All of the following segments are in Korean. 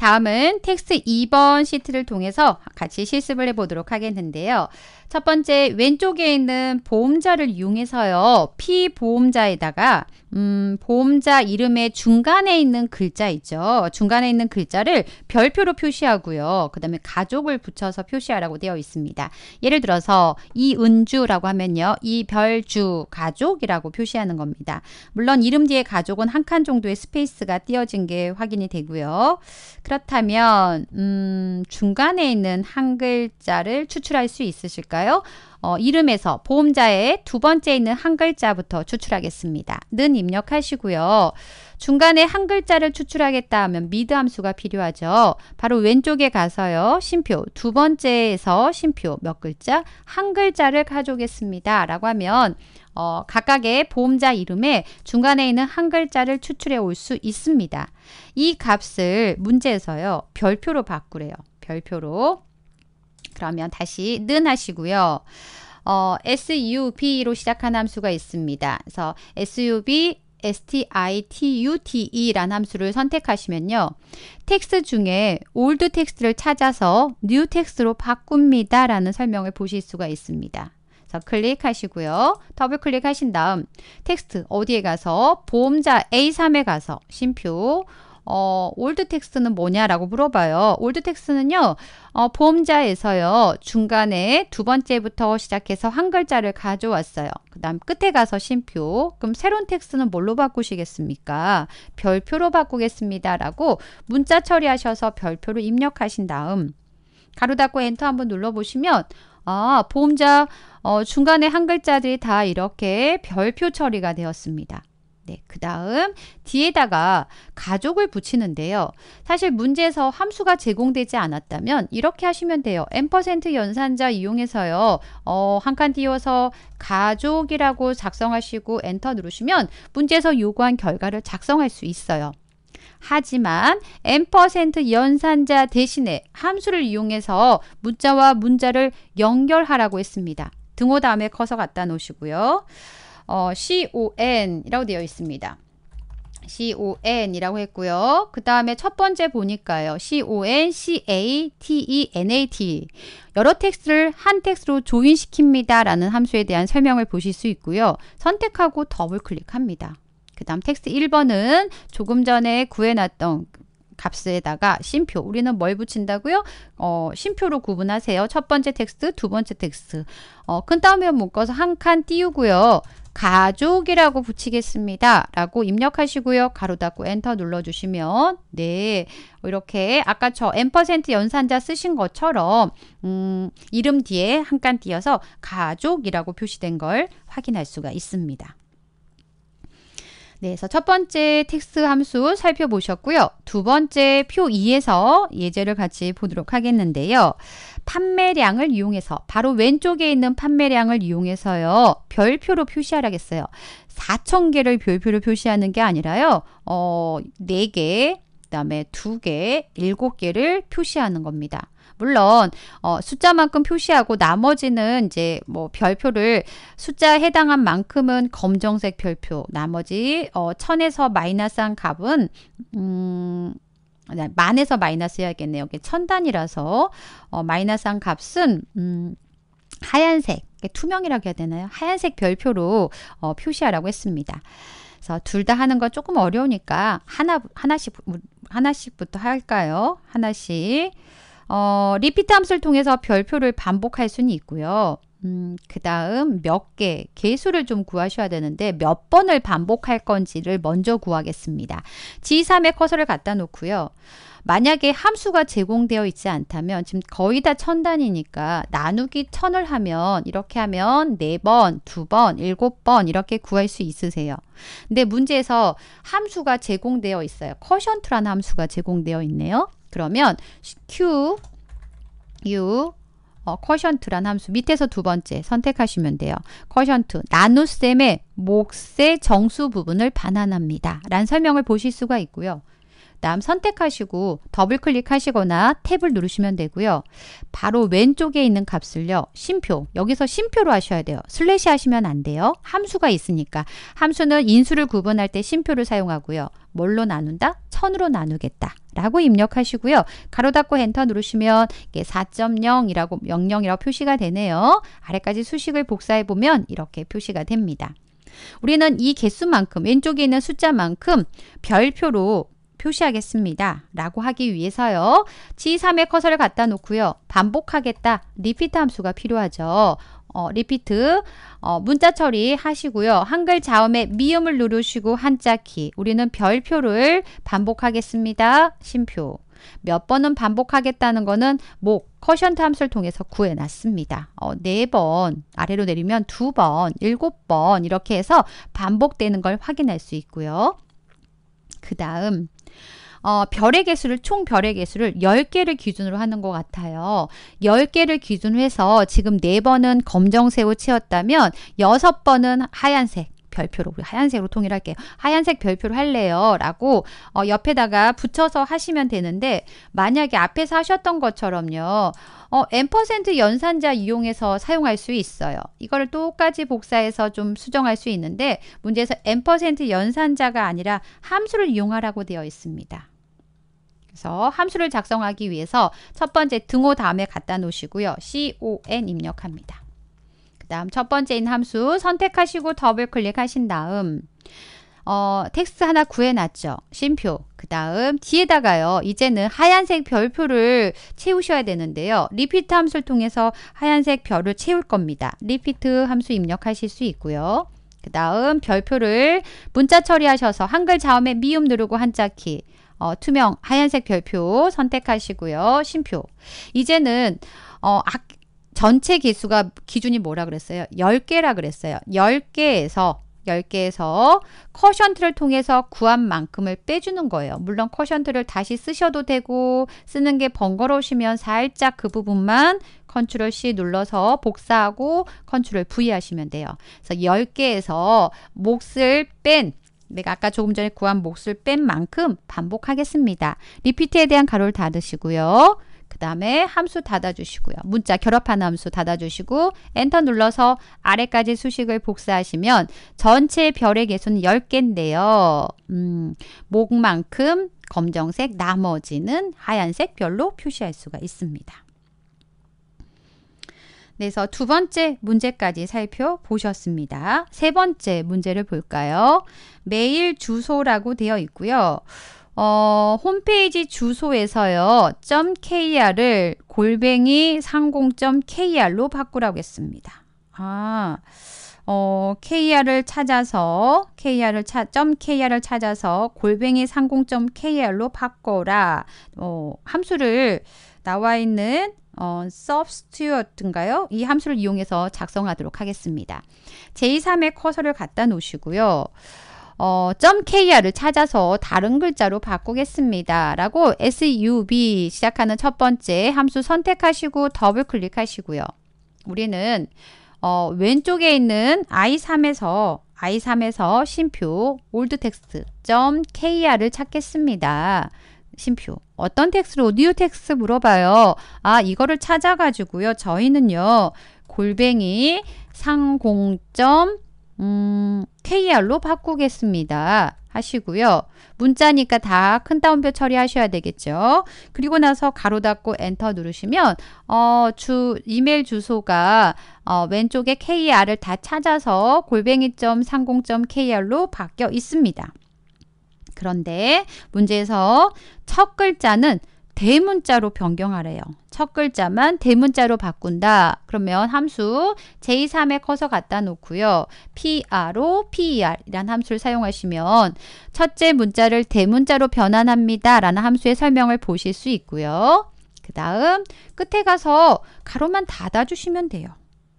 다음은 텍스트 2번 시트를 통해서 같이 실습을 해보도록 하겠는데요. 첫 번째 왼쪽에 있는 보험자를 이용해서요. 피보험자에다가 음, 보험자 이름의 중간에 있는 글자 있죠. 중간에 있는 글자를 별표로 표시하고요. 그 다음에 가족을 붙여서 표시하라고 되어 있습니다. 예를 들어서 이은주라고 하면요. 이별주 가족이라고 표시하는 겁니다. 물론 이름 뒤에 가족은 한 칸 정도의 스페이스가 띄어진 게 확인이 되고요. 그렇다면 음, 중간에 있는 한 글자를 추출할 수 있으실까요? 어, 이름에서 보험자의 두 번째 있는 한 글자부터 추출하겠습니다. 는 입력하시고요. 중간에 한 글자를 추출하겠다 하면 미드 함수가 필요하죠. 바로 왼쪽에 가서요. 심표 두 번째에서 심표 몇 글자 한 글자를 가져오겠습니다. 라고 하면 어, 각각의 보험자 이름에 중간에 있는 한 글자를 추출해 올 수 있습니다. 이 값을 문제에서요. 별표로 바꾸래요. 별표로 그러면 다시 는 하시고요. 어, SUB로 시작하는 함수가 있습니다. 그래서 SUB STITUTE란 함수를 선택하시면요. 텍스트 중에 올드 텍스트를 찾아서 뉴 텍스트로 바꿉니다. 라는 설명을 보실 수가 있습니다. 그래서 클릭하시고요. 더블 클릭하신 다음 텍스트 어디에 가서 보험자 A3에 가서 심표 어, 올드 텍스는 뭐냐라고 물어봐요. 올드 텍스는요 어, 보험자에서요. 중간에 두 번째부터 시작해서 한 글자를 가져왔어요. 그 다음 끝에 가서 심표. 그럼 새로운 텍스는 뭘로 바꾸시겠습니까? 별표로 바꾸겠습니다. 라고 문자 처리하셔서 별표를 입력하신 다음 가로 닫고 엔터 한번 눌러보시면 아, 보험자 어, 중간에 한 글자들이 다 이렇게 별표 처리가 되었습니다. 네, 그 다음 뒤에다가 가족을 붙이는데요. 사실 문제에서 함수가 제공되지 않았다면 이렇게 하시면 돼요. n% 연산자 이용해서요. 어, 한 칸 띄워서 가족이라고 작성하시고 엔터 누르시면 문제에서 요구한 결과를 작성할 수 있어요. 하지만 n% 연산자 대신에 함수를 이용해서 문자와 문자를 연결하라고 했습니다. 등호 다음에 커서 갖다 놓으시고요. 어, CON이라고 되어 있습니다. CON이라고 했고요. 그 다음에 첫 번째 보니까요. CON, CA, TE, NAT. 여러 텍스트를 한 텍스트로 조인시킵니다. 라는 함수에 대한 설명을 보실 수 있고요. 선택하고 더블 클릭합니다. 그 다음 텍스트 1번은 조금 전에 구해놨던 값에다가 심표 우리는 뭘 붙인다고요? 어, 심표로 구분하세요. 첫 번째 텍스트, 두 번째 텍스트. 어, 큰 따옴표 묶어서 한 칸 띄우고요. 가족이라고 붙이겠습니다. 라고 입력하시고요. 가로 닫고 엔터 눌러주시면 네 이렇게 아까 저 n% 연산자 쓰신 것처럼 음, 이름 뒤에 한 칸 띄어서 가족이라고 표시된 걸 확인할 수가 있습니다. 네, 그래서 첫 번째 텍스트 함수 살펴보셨고요. 두 번째 표 2에서 예제를 같이 보도록 하겠는데요. 판매량을 이용해서 바로 왼쪽에 있는 판매량을 이용해서요. 별표로 표시하라겠어요. 4,000개를 별표로 표시하는 게 아니라요. 어, 4개, 그다음에 2개, 7개를 표시하는 겁니다. 물론 어, 숫자만큼 표시하고 나머지는 이제 뭐 별표를 숫자에 해당한 만큼은 검정색 별표 나머지 어, 1000에서 마이너스한 값은 음, 네, 만에서 마이너스 해야겠네요. 이게 천 단이라서 어, 마이너스한 값은 음, 하얀색 투명이라고 해야 되나요? 하얀색 별표로 어, 표시하라고 했습니다. 그래서 둘 다 하는 건 조금 어려우니까 하나 하나씩 하나씩부터 할까요? 하나씩. 어, 리피트 함수를 통해서 별표를 반복할 수는 있고요. 음, 그 다음 몇 개, 개수를 좀 구하셔야 되는데 몇 번을 반복할 건지를 먼저 구하겠습니다. g 3의 커서를 갖다 놓고요. 만약에 함수가 제공되어 있지 않다면 지금 거의 다 천단이니까 나누기 천을 하면 이렇게 하면 네번두번 일곱 번 이렇게 구할 수 있으세요. 근데 문제에서 함수가 제공되어 있어요. 커션트라는 함수가 제공되어 있네요. 그러면 Q, U, 어, 쿼션트란 함수 밑에서 두 번째 선택하시면 돼요. 쿼션트 나눗셈의 몫의 정수 부분을 반환합니다. 란 설명을 보실 수가 있고요. 다음 선택하시고 더블 클릭하시거나 탭을 누르시면 되고요. 바로 왼쪽에 있는 값을요. 심표, 여기서 심표로 하셔야 돼요. 슬래시 하시면 안 돼요. 함수가 있으니까. 함수는 인수를 구분할 때 심표를 사용하고요. 뭘로 나눈다? 천으로 나누겠다. 라고 입력하시고요. 가로 닫고 엔터 누르시면 4.0이라고 00이라고 표시가 되네요. 아래까지 수식을 복사해 보면 이렇게 표시가 됩니다. 우리는 이 개수만큼 왼쪽에 있는 숫자만큼 별표로 표시하겠습니다. 라고 하기 위해서요. g 3의 커서를 갖다 놓고요. 반복하겠다. 리피트 함수가 필요하죠. 어, 리피트 어, 문자 처리 하시고요. 한글 자음에 미음을 누르시고 한자 키 우리는 별표를 반복하겠습니다. 심표 몇 번은 반복하겠다는 거는 목, 커션트 함수를 통해서 구해놨습니다. 어, 네 번, 아래로 내리면 두 번, 일곱 번 이렇게 해서 반복되는 걸 확인할 수 있고요. 그 다음 어, 별의 개수를 총 별의 개수를 10개를 기준으로 하는 것 같아요. 10개를 기준으로 해서 지금 4번은 검정색으로 채웠다면 6번은 하얀색 별표로 우리 하얀색으로 통일할게요. 하얀색 별표로 할래요. 라고 어, 옆에다가 붙여서 하시면 되는데 만약에 앞에서 하셨던 것처럼요. 어, n% 연산자 이용해서 사용할 수 있어요. 이거를 똑같이 복사해서 좀 수정할 수 있는데 문제에서 n% 연산자가 아니라 함수를 이용하라고 되어 있습니다. 그래서 함수를 작성하기 위해서 첫 번째 등호 다음에 갖다 놓으시고요. con 입력합니다. 다음 첫 번째인 함수 선택하시고 더블 클릭하신 다음 어, 텍스트 하나 구해놨죠. 심표그 다음 뒤에다가요. 이제는 하얀색 별표를 채우셔야 되는데요. 리피트 함수를 통해서 하얀색 별을 채울 겁니다. 리피트 함수 입력하실 수 있고요. 그 다음 별표를 문자 처리하셔서 한글 자음에 미음 누르고 한자키 어, 투명 하얀색 별표 선택하시고요. 심표 이제는 어, 아, 전체 개수가 기준이 뭐라 그랬어요? 10개라 그랬어요. 10개에서 10개에서 커션트를 통해서 구한 만큼을 빼주는 거예요. 물론 커션트를 다시 쓰셔도 되고 쓰는 게 번거로우시면 살짝 그 부분만 컨트롤 C 눌러서 복사하고 컨트롤 V 하시면 돼요. 그래서 10개에서 몫을 뺀 내가 아까 조금 전에 구한 몫을 뺀 만큼 반복하겠습니다. 리피트에 대한 가로를 닫으시고요. 그 다음에 함수 닫아주시고요. 문자 결합한 함수 닫아주시고 엔터 눌러서 아래까지 수식을 복사하시면 전체 별의 개수는 10개인데요. 음, 목만큼 검정색 나머지는 하얀색 별로 표시할 수가 있습니다. 그래서 두 번째 문제까지 살펴보셨습니다. 세 번째 문제를 볼까요? 메일 주소라고 되어 있고요. 어, 홈페이지 주소에서요. .kr을 골뱅이 상공.kr로 바꾸라고 했습니다. 아, 어, kr을 찾아서 kr을 차, .kr을 찾아서 골뱅이 상공.kr로 바꿔라. 어, 함수를 나와 있는 어, substitute인가요? 이 함수를 이용해서 작성하도록 하겠습니다. 제3의 커서를 갖다 놓으시고요. 어, .kr을 찾아서 다른 글자로 바꾸겠습니다. 라고 sub 시작하는 첫 번째 함수 선택하시고 더블 클릭하시고요. 우리는 어, 왼쪽에 있는 i3에서 i3에서 심표 올드 텍스트 .kr을 찾겠습니다. 심표 어떤 텍스트로 뉴 텍스트 물어봐요. 아 이거를 찾아가지고요. 저희는요. 골뱅이 상공점 음, KR로 바꾸겠습니다. 하시고요. 문자니까 다 큰 따옴표 처리하셔야 되겠죠. 그리고 나서 가로 닫고 엔터 누르시면 어, 주 이메일 주소가 어, 왼쪽에 KR을 다 찾아서 골뱅이3 0 k r 로 바뀌어 있습니다. 그런데 문제에서 첫 글자는 대문자로 변경하래요. 첫 글자만 대문자로 바꾼다. 그러면 함수 j 3의 커서 갖다 놓고요. PR로 PER 이란 함수를 사용하시면 첫째 문자를 대문자로 변환합니다. 라는 함수의 설명을 보실 수 있고요. 그 다음 끝에 가서 가로만 닫아주시면 돼요.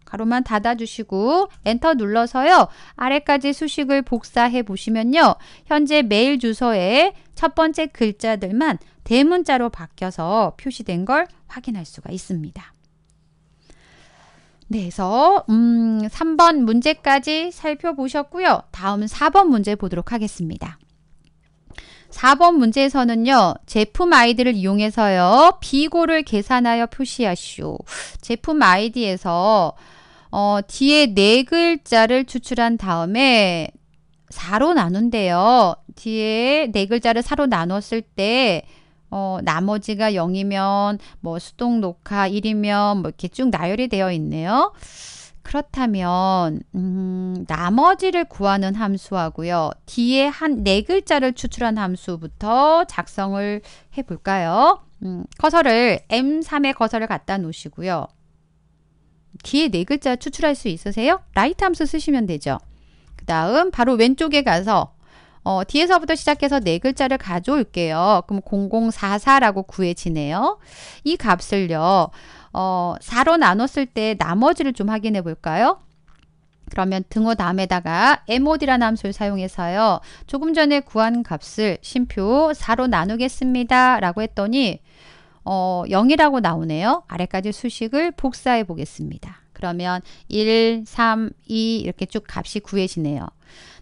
가로만 닫아주시고 엔터 눌러서요. 아래까지 수식을 복사해 보시면요. 현재 메일 주소에 첫 번째 글자들만 대문자로 바뀌어서 표시된 걸 확인할 수가 있습니다. 네, 그래서 음, 3번 문제까지 살펴보셨고요. 다음 4번 문제 보도록 하겠습니다. 4번 문제에서는요. 제품 아이디를 이용해서요. 비고를 계산하여 표시하시오. 제품 아이디에서 어, 뒤에 네 글자를 추출한 다음에 4로 나눈대요. 뒤에 네 글자를 4로 나눴을 때 어, 나머지가 0이면 뭐 수동 녹화 1이면 뭐 이렇게 쭉 나열이 되어 있네요. 그렇다면 음, 나머지를 구하는 함수하고요. 뒤에 한 네 글자를 추출한 함수부터 작성을 해 볼까요? 음, 커서를 m 3의 커서를 갖다 놓으시고요. 뒤에 네 글자 추출할 수 있으세요? 라이트 함수 쓰시면 되죠. 그 다음 바로 왼쪽에 가서 어, 뒤에서부터 시작해서 네 글자를 가져올게요. 그럼 0044라고 구해지네요. 이 값을요. 어, 4로 나눴을 때 나머지를 좀 확인해 볼까요? 그러면 등호 다음에다가 mod라는 함수를 사용해서요. 조금 전에 구한 값을 심표 4로 나누겠습니다. 라고 했더니 어, 0이라고 나오네요. 아래까지 수식을 복사해 보겠습니다. 그러면 1, 3, 2 이렇게 쭉 값이 구해지네요.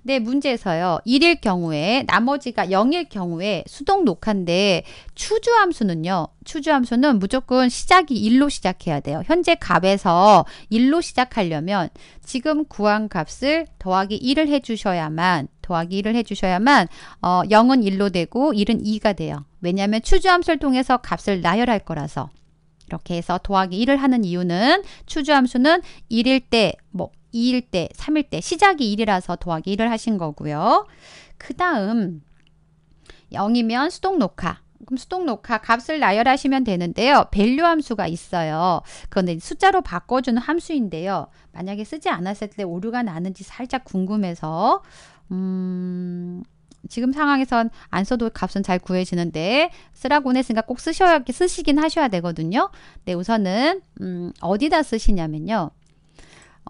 네, 문제에서요. 1일 경우에 나머지가 0일 경우에 수동 녹화인데 추주 함수는요. 추주 함수는 무조건 시작이 1로 시작해야 돼요. 현재 값에서 1로 시작하려면 지금 구한 값을 더하기 1을 해주셔야만 더하기 1을 해주셔야만 어, 0은 1로 되고 1은 2가 돼요. 왜냐하면 추주 함수를 통해서 값을 나열할 거라서 이렇게 해서 더하기 1을 하는 이유는 추주함수는 1일 때, 뭐 2일 때, 3일 때 시작이 1이라서 더하기 1을 하신 거고요. 그 다음 0이면 수동 녹화 그럼 수동 녹화 값을 나열하시면 되는데요. 밸류 함수가 있어요. 그건 숫자로 바꿔주는 함수인데요. 만약에 쓰지 않았을 때 오류가 나는지 살짝 궁금해서 음... 지금 상황에선 안 써도 값은 잘 구해지는데 쓰라고 했으니까 꼭 쓰셔야 쓰시긴 하셔야 되거든요. 네, 우선은 음, 어디다 쓰시냐면요.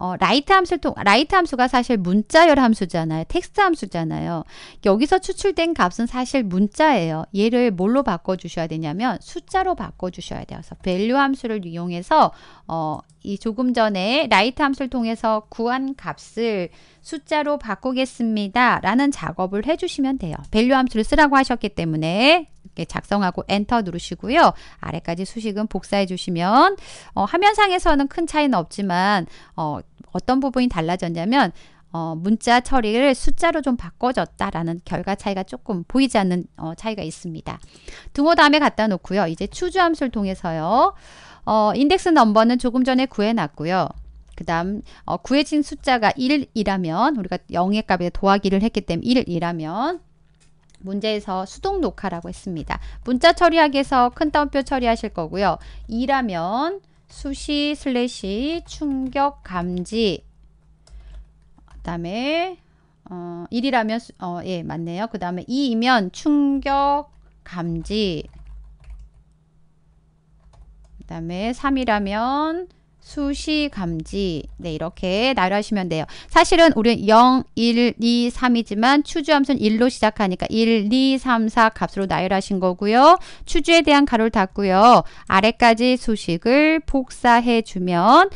어, 라이트 함수 통, 라이트 함수가 사실 문자열 함수잖아요. 텍스트 함수잖아요. 여기서 추출된 값은 사실 문자예요. 얘를 뭘로 바꿔주셔야 되냐면 숫자로 바꿔주셔야 돼요. 그래서 밸류 함수를 이용해서 어, 이 조금 전에 라이트 함수를 통해서 구한 값을 숫자로 바꾸겠습니다. 라는 작업을 해주시면 돼요. 밸류 함수를 쓰라고 하셨기 때문에 작성하고 엔터 누르시고요. 아래까지 수식은 복사해 주시면 어, 화면상에서는 큰 차이는 없지만 어, 어떤 부분이 달라졌냐면 어, 문자 처리를 숫자로 좀 바꿔줬다라는 결과 차이가 조금 보이지 않는 어, 차이가 있습니다. 등호 다음에 갖다 놓고요. 이제 추주 함수를 통해서요. 어, 인덱스 넘버는 조금 전에 구해놨고요. 그 다음 어, 구해진 숫자가 1이라면 우리가 0의 값에 도하기를 했기 때문에 1이라면 문제에서 수동 녹화라고 했습니다. 문자 처리하기에서 큰 따옴표 처리하실 거고요. 2라면 수시 슬래시 충격 감지 그 다음에 어, 1이라면 어, 예 맞네요. 그 다음에 2이면 충격 감지 그 다음에 3이라면 수시 감지 네 이렇게 나열하시면 돼요. 사실은 우리는 0, 1, 2, 3이지만 추주함수는 1로 시작하니까 1, 2, 3, 4 값으로 나열하신 거고요. 추주에 대한 가로를 닫고요. 아래까지 수식을 복사해 주면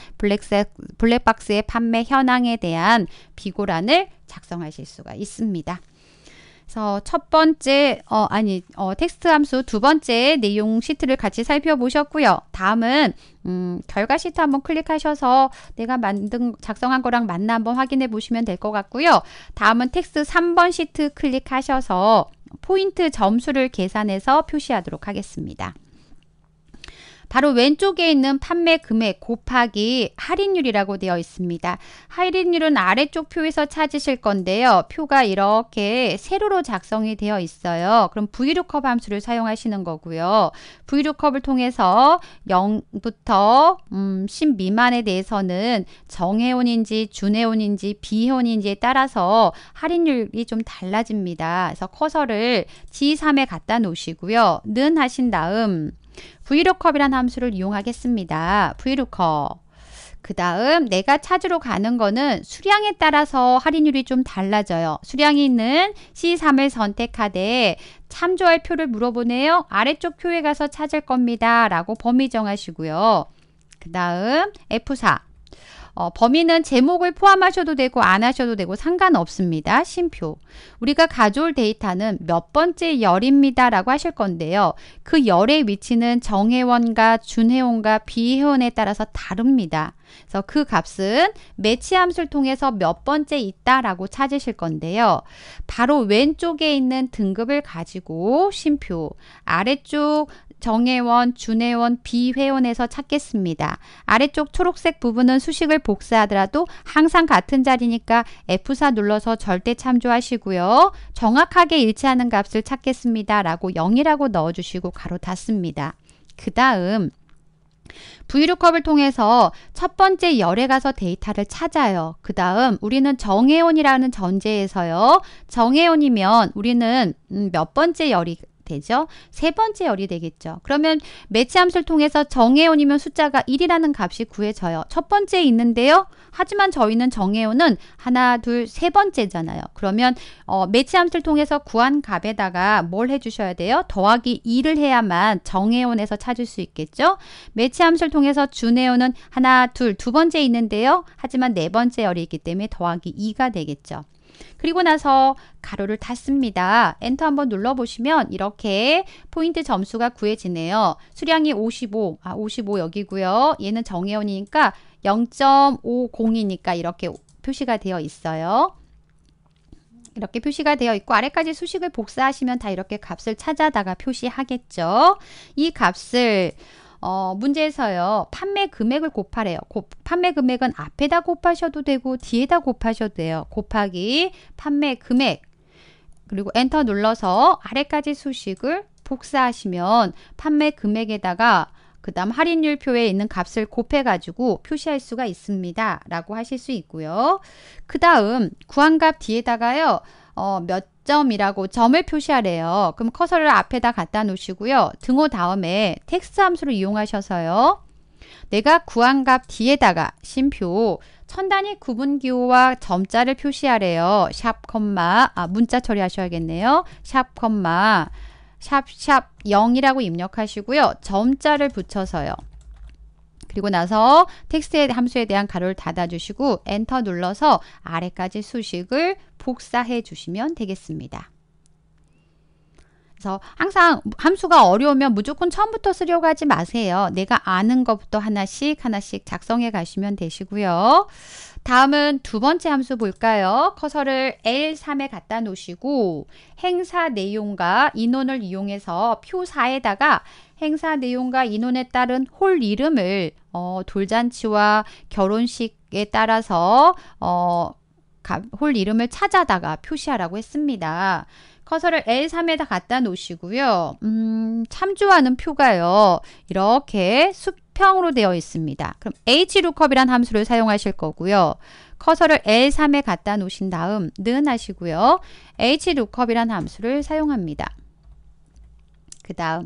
블랙박스의 판매 현황에 대한 비고란을 작성하실 수가 있습니다. 그래서 첫 번째, 어, 아니, 어, 텍스트 함수 두 번째 내용 시트를 같이 살펴보셨고요. 다음은, 음, 결과 시트 한번 클릭하셔서 내가 만든, 작성한 거랑 맞나 한번 확인해 보시면 될 것 같고요. 다음은 텍스트 3번 시트 클릭하셔서 포인트 점수를 계산해서 표시하도록 하겠습니다. 바로 왼쪽에 있는 판매 금액 곱하기 할인율이라고 되어 있습니다. 할인율은 아래쪽 표에서 찾으실 건데요. 표가 이렇게 세로로 작성이 되어 있어요. 그럼 VLOOKUP 함수를 사용하시는 거고요. VLOOKUP을 통해서 0부터 음, 10 미만에 대해서는 정해온인지준해온인지비해온인지에 따라서 할인율이 좀 달라집니다. 그래서 커서를 G3에 갖다 놓으시고요. 는 하신 다음 vlookup이란 함수를 이용하겠습니다. vlookup 그 다음 내가 찾으러 가는 거는 수량에 따라서 할인율이 좀 달라져요. 수량이 있는 C3을 선택하되 참조할 표를 물어보네요. 아래쪽 표에 가서 찾을 겁니다. 라고 범위 정하시고요. 그 다음 F4 어, 범위는 제목을 포함하셔도 되고 안 하셔도 되고 상관없습니다. 심표. 우리가 가져올 데이터는 몇 번째 열입니다. 라고 하실 건데요. 그 열의 위치는 정회원과 준회원과 비회원에 따라서 다릅니다. 그래서 그 값은 매치 함수를 통해서 몇 번째 있다라고 찾으실 건데요. 바로 왼쪽에 있는 등급을 가지고 심표, 아래쪽 정회원, 준회원, 비회원에서 찾겠습니다. 아래쪽 초록색 부분은 수식을 복사하더라도 항상 같은 자리니까 F4 눌러서 절대 참조하시고요. 정확하게 일치하는 값을 찾겠습니다. 라고 0이라고 넣어주시고 가로 닫습니다. 그 다음 VLOOKUP을 통해서 첫 번째 열에 가서 데이터를 찾아요. 그 다음 우리는 정회원이라는 전제에서요. 정회원이면 우리는 음, 몇 번째 열이 되죠. 세 번째 열이 되겠죠. 그러면 매치함수를 통해서 정해온이면 숫자가 1이라는 값이 구해져요. 첫번째 있는데요. 하지만 저희는 정해온은 하나, 둘, 세 번째잖아요. 그러면 어, 매치함수를 통해서 구한 값에다가 뭘 해주셔야 돼요? 더하기 2를 해야만 정해온에서 찾을 수 있겠죠. 매치함수를 통해서 준해온은 하나, 둘, 두 번째 있는데요. 하지만 네 번째 열이 있기 때문에 더하기 2가 되겠죠. 그리고 나서 가로를 닫습니다. 엔터 한번 눌러보시면 이렇게 포인트 점수가 구해지네요. 수량이 55, 아 55 여기고요. 얘는 정회원이니까 0.50이니까 이렇게 표시가 되어 있어요. 이렇게 표시가 되어 있고 아래까지 수식을 복사하시면 다 이렇게 값을 찾아다가 표시하겠죠. 이 값을 어, 문제에서요. 판매 금액을 곱하래요. 곱, 판매 금액은 앞에다 곱하셔도 되고 뒤에다 곱하셔도 돼요. 곱하기 판매 금액 그리고 엔터 눌러서 아래까지 수식을 복사하시면 판매 금액에다가 그 다음 할인율 표에 있는 값을 곱해가지고 표시할 수가 있습니다. 라고 하실 수 있고요. 그 다음 구한값 뒤에다가요. 어, 몇 점이라고 점을 표시하래요. 그럼 커서를 앞에다 갖다 놓으시고요. 등호 다음에 텍스트 함수를 이용하셔서요. 내가 구한 값 뒤에다가 심표 천 단위 구분 기호와 점자를 표시하래요. 샵 컴마 아 문자 처리하셔야겠네요. 샵 컴마 샵샵 0이라고 입력하시고요. 점자를 붙여서요. 그리고 나서 텍스트 의 함수에 대한 가로를 닫아주시고 엔터 눌러서 아래까지 수식을 복사해 주시면 되겠습니다. 그래서 항상 함수가 어려우면 무조건 처음부터 쓰려고 하지 마세요. 내가 아는 것부터 하나씩 하나씩 작성해 가시면 되시고요. 다음은 두 번째 함수 볼까요? 커서를 L3에 갖다 놓으시고 행사 내용과 인원을 이용해서 표 4에다가 행사 내용과 인원에 따른 홀 이름을 어, 돌잔치와 결혼식에 따라서 어, 홀 이름을 찾아다가 표시하라고 했습니다. 커서를 L3에다 갖다 놓으시고요. 음, 참조하는 표가요. 이렇게 수평으로 되어 있습니다. 그럼 HLOOKUP이란 함수를 사용하실 거고요. 커서를 L3에 갖다 놓으신 다음 는 하시고요. HLOOKUP이란 함수를 사용합니다. 그 다음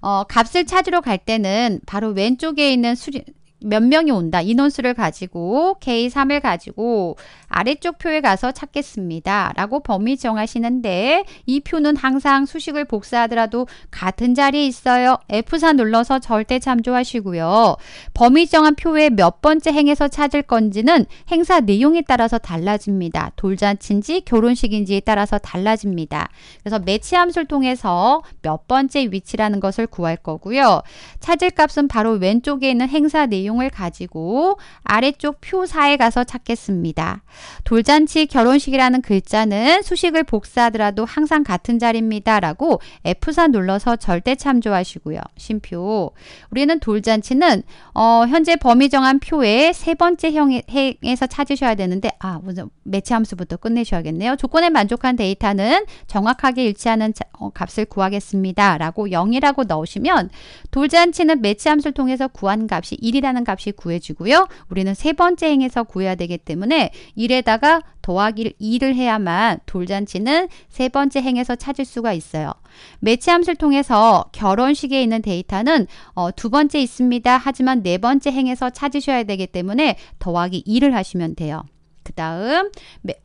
어, 값을 찾으러 갈 때는 바로 왼쪽에 있는 수리, 몇 명이 온다. 인원수를 가지고 K3을 가지고 아래쪽 표에 가서 찾겠습니다. 라고 범위 정하시는데 이 표는 항상 수식을 복사하더라도 같은 자리에 있어요. F4 눌러서 절대 참조하시고요. 범위 정한 표의 몇 번째 행에서 찾을 건지는 행사 내용에 따라서 달라집니다. 돌잔치인지 결혼식인지에 따라서 달라집니다. 그래서 매치 함수를 통해서 몇 번째 위치라는 것을 구할 거고요. 찾을 값은 바로 왼쪽에 있는 행사 내용 내용을 가지고 아래쪽 표사에 가서 찾겠습니다. 돌잔치 결혼식이라는 글자는 수식을 복사하더라도 항상 같은 자리입니다. 라고 F4 눌러서 절대 참조하시고요. 심표. 우리는 돌잔치는 어, 현재 범위 정한 표의 세 번째 형에서 찾으셔야 되는데 아 먼저 매체 함수부터 끝내셔야겠네요. 조건에 만족한 데이터는 정확하게 일치하는 자, 어, 값을 구하겠습니다. 라고 0이라고 넣으시면 돌잔치는 매치 함수를 통해서 구한 값이 1이라는 하는 값이 구해지고요. 우리는 세 번째 행에서 구해야 되기 때문에 1에다가 더하기 2를 해야만 돌잔치는 세 번째 행에서 찾을 수가 있어요. 매치 함수를 통해서 결혼식에 있는 데이터는 어, 두 번째 있습니다. 하지만 네 번째 행에서 찾으셔야 되기 때문에 더하기 2를 하시면 돼요. 그 다음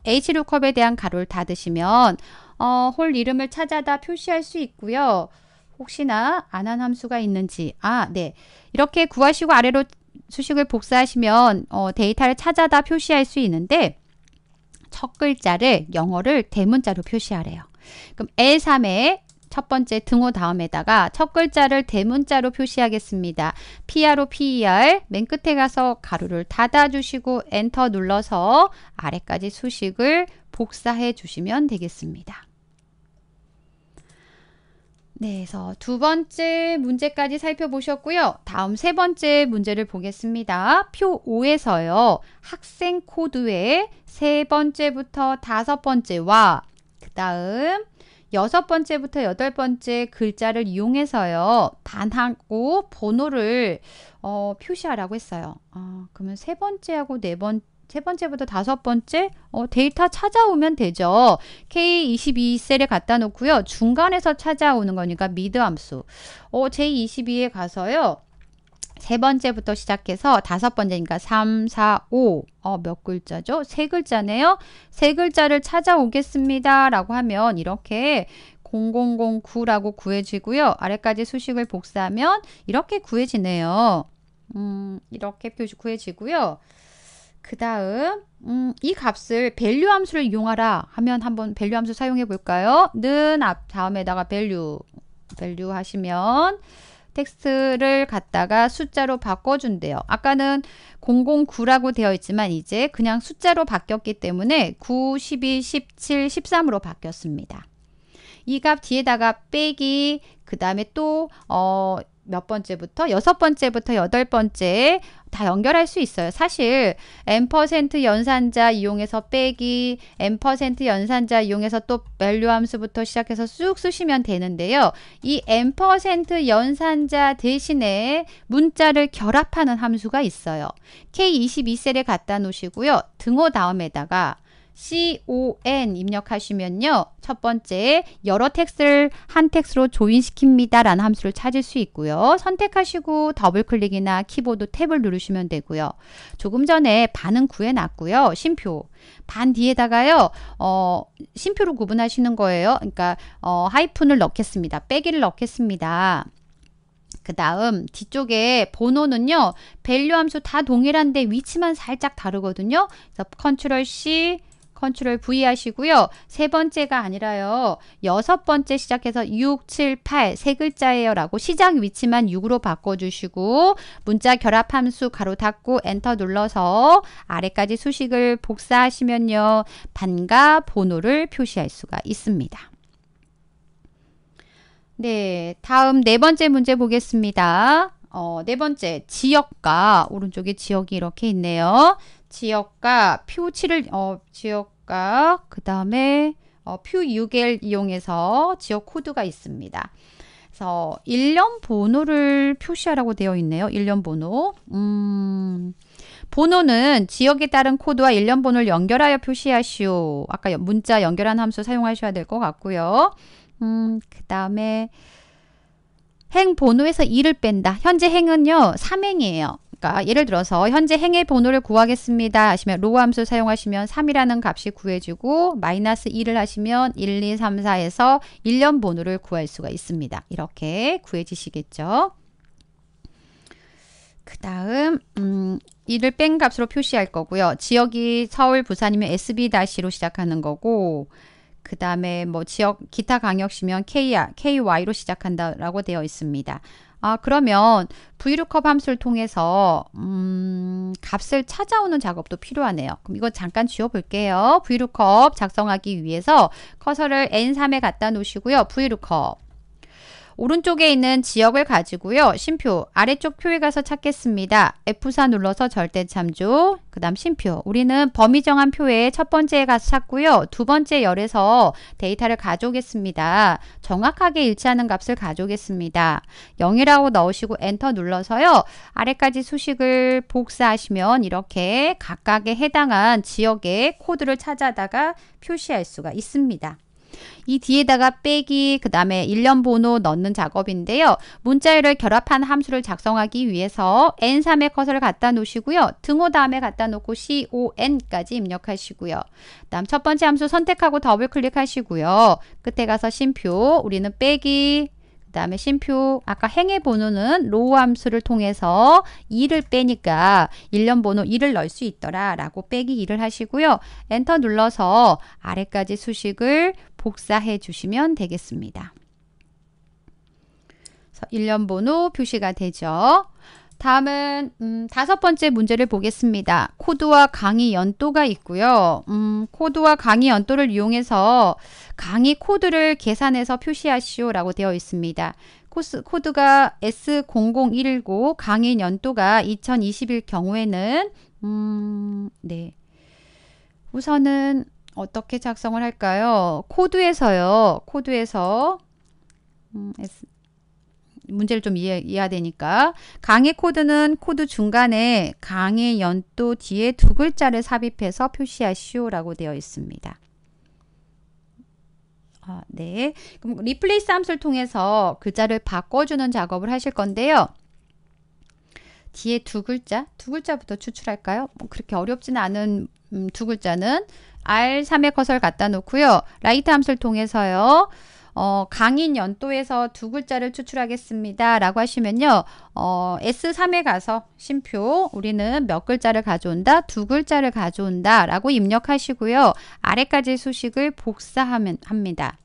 H루컵에 대한 가로를 닫으시면 어, 홀 이름을 찾아다 표시할 수 있고요. 혹시나 안한 함수가 있는지 아 네 이렇게 구하시고 아래로 수식을 복사하시면 어, 데이터를 찾아다 표시할 수 있는데 첫 글자를 영어를 대문자로 표시하래요. 그럼 L3의 첫 번째 등호 다음에다가 첫 글자를 대문자로 표시하겠습니다. PR로 PER 맨 끝에 가서 가로를 닫아주시고 엔터 눌러서 아래까지 수식을 복사해 주시면 되겠습니다. 네, 그래서 두 번째 문제까지 살펴보셨고요. 다음 세 번째 문제를 보겠습니다. 표 5에서요. 학생 코드의 세 번째부터 다섯 번째와 그 다음 여섯 번째부터 여덟 번째 글자를 이용해서요. 반하고 번호를 어, 표시하라고 했어요. 아, 그러면 세 번째하고 네 번째 세 번째부터 다섯 번째 어, 데이터 찾아오면 되죠. K22 셀에 갖다 놓고요. 중간에서 찾아오는 거니까 미드 함수. 어, J22에 가서요. 세 번째부터 시작해서 다섯 번째니까 3, 4, 5. 어, 몇 글자죠? 세 글자네요. 세 글자를 찾아오겠습니다. 라고 하면 이렇게 0009라고 구해지고요. 아래까지 수식을 복사하면 이렇게 구해지네요. 음, 이렇게 표시 구해지고요. 그 다음 음, 이 값을 밸류 함수를 이용하라 하면 한번 밸류 함수 사용해 볼까요? 는 앞 다음에다가 밸류 밸류 하시면 텍스트를 갖다가 숫자로 바꿔준대요. 아까는 009라고 되어 있지만 이제 그냥 숫자로 바뀌었기 때문에 9, 12, 17, 13으로 바뀌었습니다. 이 값 뒤에다가 빼기 그 다음에 또 어 몇 번째부터 여섯 번째부터 여덟 번째 다 연결할 수 있어요. 사실 n% 연산자 이용해서 빼기, n% 연산자 이용해서 또 밸류 함수부터 시작해서 쑥 쓰시면 되는데요. 이 n% 연산자 대신에 문자를 결합하는 함수가 있어요. K22셀에 갖다 놓으시고요. 등호 다음에다가 con 입력하시면요. 첫 번째 여러 텍스를 트한 텍스로 트 조인시킵니다 라는 함수를 찾을 수 있고요. 선택하시고 더블클릭이나 키보드 탭을 누르시면 되고요. 조금 전에 반은 구해놨고요. 심표 반 뒤에다가요. 어, 심표로 구분하시는 거예요. 그러니까 어, 하이픈을 넣겠습니다. 빼기를 넣겠습니다. 그 다음 뒤쪽에 번호는요. 밸류 함수 다 동일한데 위치만 살짝 다르거든요. 그래서 컨트롤 C 컨트롤 V 하시고요. 세 번째가 아니라요. 여섯 번째 시작해서 6, 7, 8 세 글자예요 라고 시작 위치만 6으로 바꿔주시고 문자 결합 함수 가로 닫고 엔터 눌러서 아래까지 수식을 복사하시면요. 반가 번호를 표시할 수가 있습니다. 네, 다음 네 번째 문제 보겠습니다. 어, 네 번째 지역과 오른쪽에 지역이 이렇게 있네요. 지역과 표치를 어, 지역 각각 그 다음에 어, 퓨유겔 이용해서 지역 코드가 있습니다. 그래서 일련 번호를 표시하라고 되어 있네요. 일련 번호. 음, 번호는 지역에 따른 코드와 일련 번호를 연결하여 표시하시오. 아까 문자 연결한 함수 사용하셔야 될 것 같고요. 음, 그 다음에 행 번호에서 2를 뺀다. 현재 행은요, 3행이에요. 그니까 예를 들어서 현재 행의 번호를 구하겠습니다 하시면 로우 함수 사용하시면 3이라는 값이 구해주고 마이너스 2를 하시면 1, 2, 3, 4에서 1년 번호를 구할 수가 있습니다. 이렇게 구해지시겠죠. 그 다음 음, 이를 뺀 값으로 표시할 거고요. 지역이 서울, 부산이면 SB-로 시작하는 거고 그 다음에 뭐 지역 기타 강역시면 KR, KY로 시작한다라고 되어 있습니다. 아, 그러면 v l o o 함수를 통해서 음, 값을 찾아오는 작업도 필요하네요. 그럼 이거 잠깐 지워볼게요. v l o o 작성하기 위해서 커서를 N3에 갖다 놓으시고요. v l o o 오른쪽에 있는 지역을 가지고요. 쉼표 아래쪽 표에 가서 찾겠습니다. F4 눌러서 절대 참조 그 다음 쉼표 우리는 범위 정한 표에첫 번째에 가서 찾고요. 두 번째 열에서 데이터를 가져오겠습니다. 정확하게 일치하는 값을 가져오겠습니다. 0이라고 넣으시고 엔터 눌러서요. 아래까지 수식을 복사하시면 이렇게 각각에 해당한 지역의 코드를 찾아다가 표시할 수가 있습니다. 이 뒤에다가 빼기 그 다음에 일련 번호 넣는 작업인데요. 문자열을 결합한 함수를 작성하기 위해서 N3에 커서를 갖다 놓으시고요. 등호 다음에 갖다 놓고 CON까지 입력하시고요. 다음 첫 번째 함수 선택하고 더블 클릭하시고요. 끝에 가서 심표 우리는 빼기 그 다음에 심표 아까 행의 번호는 로우 함수를 통해서 2를 빼니까 1년 번호 1을 넣을 수 있더라 라고 빼기 2를 하시고요. 엔터 눌러서 아래까지 수식을 복사해 주시면 되겠습니다. 1년 번호 표시가 되죠. 다음은 음, 다섯 번째 문제를 보겠습니다. 코드와 강의 연도가 있고요. 음, 코드와 강의 연도를 이용해서 강의 코드를 계산해서 표시하시오 라고 되어 있습니다. 코스, 코드가 s 0 0 1 9 강의 연도가 2021 경우에는 음, 네. 우선은 어떻게 작성을 할까요? 코드에서요. 코드에서 음, S, 문제를 좀 이해, 해야 되니까 강의 코드는 코드 중간에 강의 연도 뒤에 두 글자를 삽입해서 표시하시오라고 되어 있습니다. 아, 네. 그럼 리플레이스 함수를 통해서 글자를 바꿔주는 작업을 하실 건데요. 뒤에 두 글자, 두 글자부터 추출할까요? 뭐 그렇게 어렵지는 않은 음, 두 글자는 R3의 커서를 갖다 놓고요. 라이트 함수를 통해서요. 어, 강인 연도에서 두 글자를 추출하겠습니다. 라고 하시면요. 어, S3에 가서 심표 우리는 몇 글자를 가져온다? 두 글자를 가져온다. 라고 입력하시고요. 아래까지 수식을 복사하면 합니다.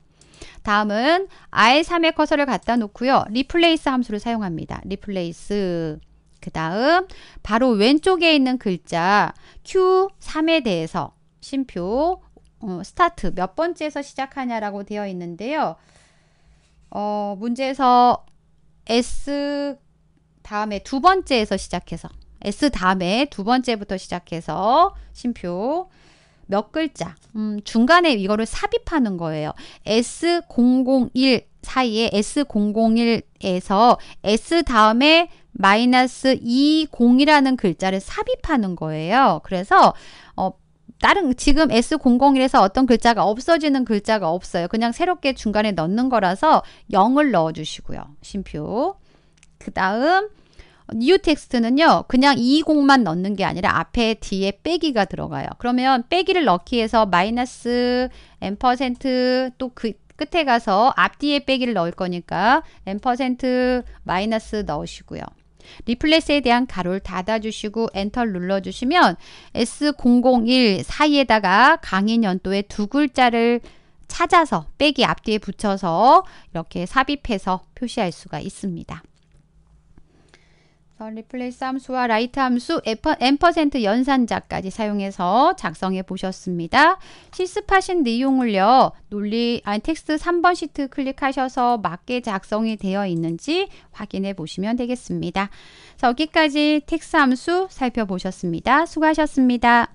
다음은 R3의 커서를 갖다 놓고요. 리플레이스 함수를 사용합니다. 리플레이스 그 다음 바로 왼쪽에 있는 글자 Q3에 대해서 심표 어, 스타트 몇 번째에서 시작하냐라고 되어 있는데요. 어, 문제에서 S 다음에 두 번째에서 시작해서 S 다음에 두 번째부터 시작해서 심표 몇 글자 음, 중간에 이거를 삽입하는 거예요. S001 사이에 S001에서 S 다음에 마이너스 20이라는 글자를 삽입하는 거예요. 그래서 어, 다른 지금 S001에서 어떤 글자가 없어지는 글자가 없어요. 그냥 새롭게 중간에 넣는 거라서 0을 넣어주시고요. 심표. 그 다음 뉴 텍스트는요. 그냥 20만 넣는 게 아니라 앞에 뒤에 빼기가 들어가요. 그러면 빼기를 넣기 위해서 마이너스 n% 또그 끝에 가서 앞뒤에 빼기를 넣을 거니까 n% 마이너스 넣으시고요. 리플렛에 대한 가로를 닫아주시고 엔터를 눌러주시면 S001 사이에다가 강의 연도의 두 글자를 찾아서 빼기 앞뒤에 붙여서 이렇게 삽입해서 표시할 수가 있습니다. 그래서 리플레이스 함수와 라이트 함수 n% 연산자까지 사용해서 작성해 보셨습니다. 실습하신 내용을요. 논리 아니 텍스트 3번 시트 클릭하셔서 맞게 작성이 되어 있는지 확인해 보시면 되겠습니다. 자, 여기까지 텍스 함수 살펴보셨습니다. 수고하셨습니다.